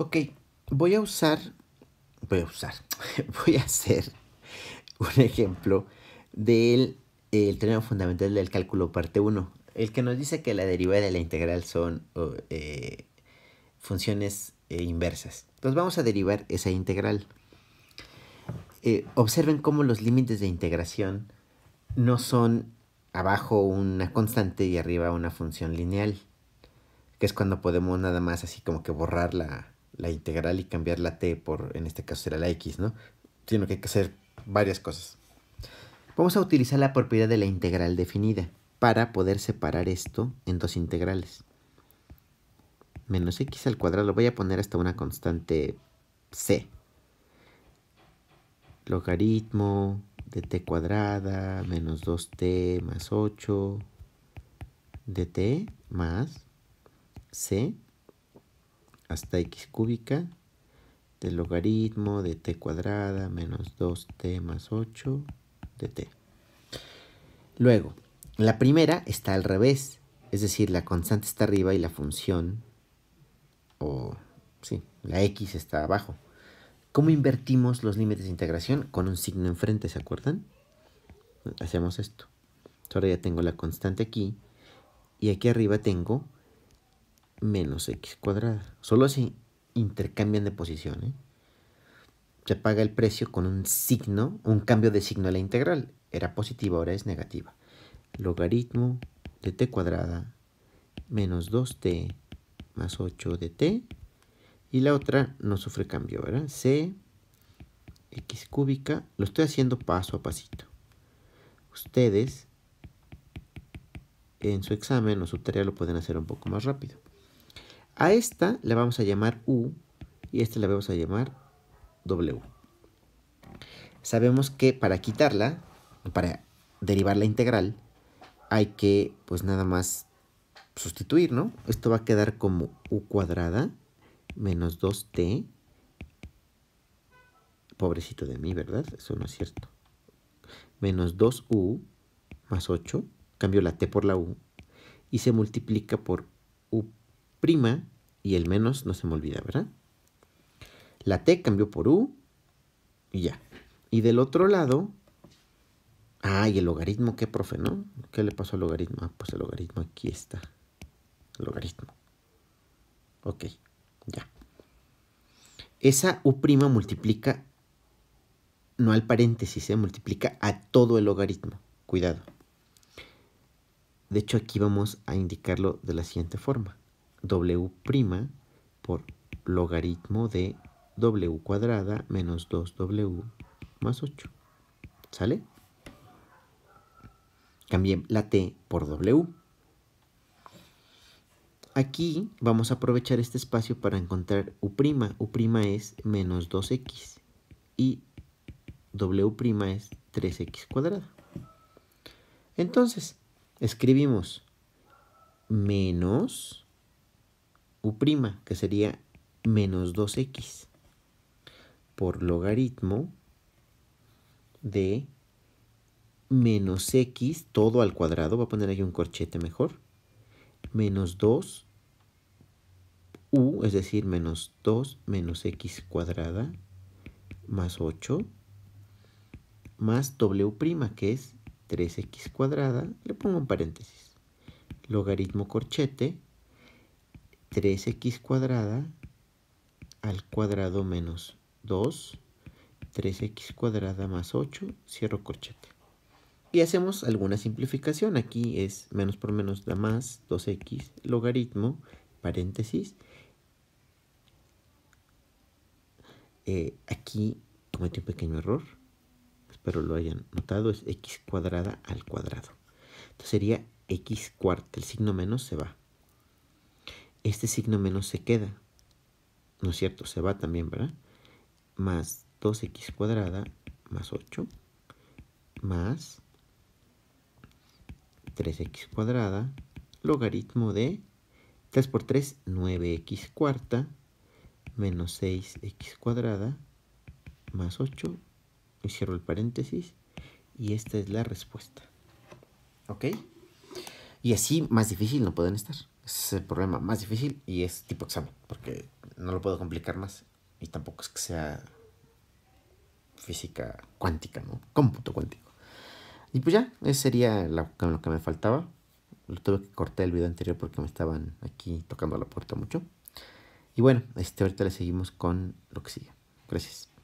Ok, voy a usar, voy a usar, voy a hacer un ejemplo del el teorema fundamental del cálculo parte 1, el que nos dice que la derivada de la integral son eh, funciones eh, inversas. Entonces vamos a derivar esa integral. Eh, observen cómo los límites de integración no son abajo una constante y arriba una función lineal, que es cuando podemos nada más así como que borrar la, la integral y cambiar la t por, en este caso será la x, ¿no? Sino que hay que hacer varias cosas. Vamos a utilizar la propiedad de la integral definida para poder separar esto en dos integrales. Menos x al cuadrado lo voy a poner hasta una constante c. Logaritmo de t cuadrada menos 2t más 8 t más c hasta x cúbica del logaritmo de t cuadrada menos 2t más 8 de t. Luego, la primera está al revés, es decir, la constante está arriba y la función, o sí, la x está abajo. ¿Cómo invertimos los límites de integración? Con un signo enfrente, ¿se acuerdan? Hacemos esto. Ahora ya tengo la constante aquí y aquí arriba tengo menos x cuadrada. Solo si intercambian de posiciones. ¿eh? Se paga el precio con un signo, un cambio de signo a la integral. Era positiva, ahora es negativa. Logaritmo de t cuadrada menos 2t más 8 de t. Y la otra no sufre cambio, ¿verdad? c x cúbica. Lo estoy haciendo paso a pasito. Ustedes en su examen o su tarea lo pueden hacer un poco más rápido. A esta la vamos a llamar U y a esta la vamos a llamar W. Sabemos que para quitarla, para derivar la integral, hay que pues nada más sustituir, ¿no? Esto va a quedar como U cuadrada menos 2T. Pobrecito de mí, ¿verdad? Eso no es cierto. Menos 2U más 8. Cambio la T por la U. Y se multiplica por U prima y el menos no se me olvida, ¿verdad? La T cambió por U y ya. Y del otro lado, ah, y el logaritmo, ¿qué, profe, no? ¿Qué le pasó al logaritmo? Ah, pues el logaritmo aquí está. El logaritmo. Ok, ya. Esa U' prima multiplica, no al paréntesis, se ¿eh? multiplica a todo el logaritmo. Cuidado. De hecho, aquí vamos a indicarlo de la siguiente forma. W' por logaritmo de W cuadrada menos 2W más 8. ¿Sale? Cambié la T por W. Aquí vamos a aprovechar este espacio para encontrar U'. U' es menos 2X y W' es 3X cuadrada. Entonces, escribimos menos u', que sería menos 2x, por logaritmo de menos x, todo al cuadrado, voy a poner ahí un corchete mejor, menos 2 u, es decir, menos 2 menos x cuadrada, más 8, más w', que es 3x cuadrada, le pongo un paréntesis, logaritmo corchete 3x cuadrada al cuadrado menos 2, 3x cuadrada más 8, cierro corchete. Y hacemos alguna simplificación. Aquí es menos por menos da más 2x logaritmo, paréntesis. Eh, aquí cometí un pequeño error. Espero lo hayan notado. Es x cuadrada al cuadrado. Entonces sería x cuarta. El signo menos se va este signo menos se queda. ¿No es cierto? Se va también, ¿verdad? Más 2x cuadrada más 8 más 3x cuadrada logaritmo de 3 por 3, 9x cuarta menos 6x cuadrada más 8 y cierro el paréntesis y esta es la respuesta. ¿Ok? Y así más difícil no pueden estar es el problema más difícil y es tipo examen, porque no lo puedo complicar más. Y tampoco es que sea física cuántica, ¿no? Cómputo cuántico. Y pues ya, eso sería lo que me faltaba. Lo tuve que cortar el video anterior porque me estaban aquí tocando la puerta mucho. Y bueno, este, ahorita le seguimos con lo que sigue. Gracias.